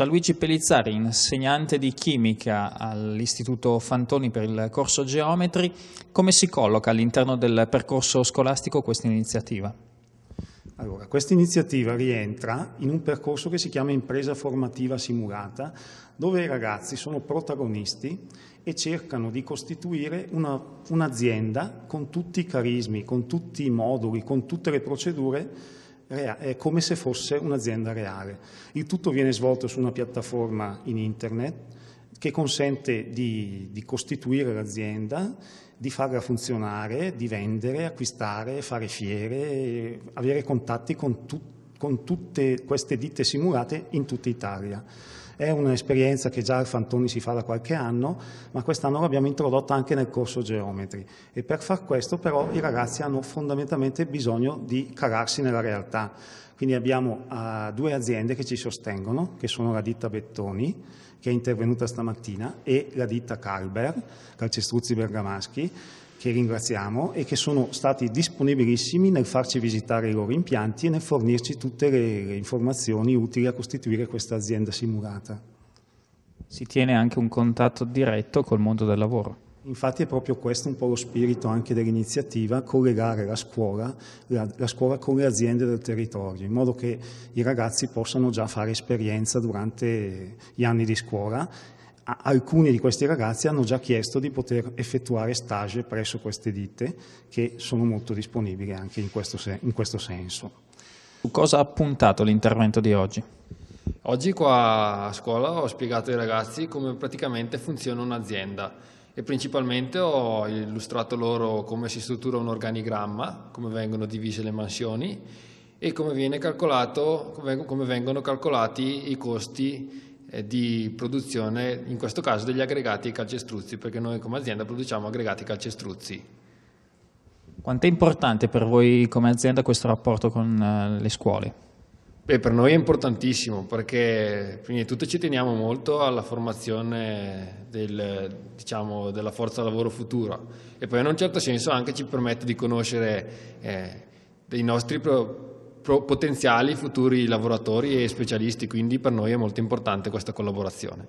Gianluigi Pellizzari, insegnante di chimica all'Istituto Fantoni per il corso Geometri, come si colloca all'interno del percorso scolastico questa iniziativa? Allora, questa iniziativa rientra in un percorso che si chiama Impresa Formativa Simulata, dove i ragazzi sono protagonisti e cercano di costituire un'azienda un con tutti i carismi, con tutti i moduli, con tutte le procedure è come se fosse un'azienda reale. Il tutto viene svolto su una piattaforma in internet che consente di, di costituire l'azienda, di farla funzionare, di vendere, acquistare, fare fiere, avere contatti con, tu, con tutte queste ditte simulate in tutta Italia. È un'esperienza che già al Fantoni si fa da qualche anno, ma quest'anno l'abbiamo introdotta anche nel corso Geometri. E per far questo però i ragazzi hanno fondamentalmente bisogno di calarsi nella realtà. Quindi abbiamo uh, due aziende che ci sostengono, che sono la ditta Bettoni, che è intervenuta stamattina, e la ditta Calber, Calcestruzzi Bergamaschi, che ringraziamo e che sono stati disponibilissimi nel farci visitare i loro impianti e nel fornirci tutte le, le informazioni utili a costituire questa azienda simulata. Si tiene anche un contatto diretto col mondo del lavoro. Infatti è proprio questo un po' lo spirito anche dell'iniziativa, collegare la scuola, la, la scuola, con le aziende del territorio, in modo che i ragazzi possano già fare esperienza durante gli anni di scuola alcuni di questi ragazzi hanno già chiesto di poter effettuare stage presso queste ditte che sono molto disponibili anche in questo, se in questo senso. Su cosa ha puntato l'intervento di oggi? Oggi qua a scuola ho spiegato ai ragazzi come praticamente funziona un'azienda e principalmente ho illustrato loro come si struttura un organigramma, come vengono divise le mansioni e come, come vengono calcolati i costi eh, di produzione, in questo caso degli aggregati calcestruzzi, perché noi come azienda produciamo aggregati calcestruzzi. Quanto è importante per voi come azienda questo rapporto con eh, le scuole? Beh, per noi è importantissimo perché prima di tutto ci teniamo molto alla formazione del, diciamo, della forza lavoro futura e poi in un certo senso anche ci permette di conoscere eh, dei nostri pro potenziali futuri lavoratori e specialisti, quindi per noi è molto importante questa collaborazione.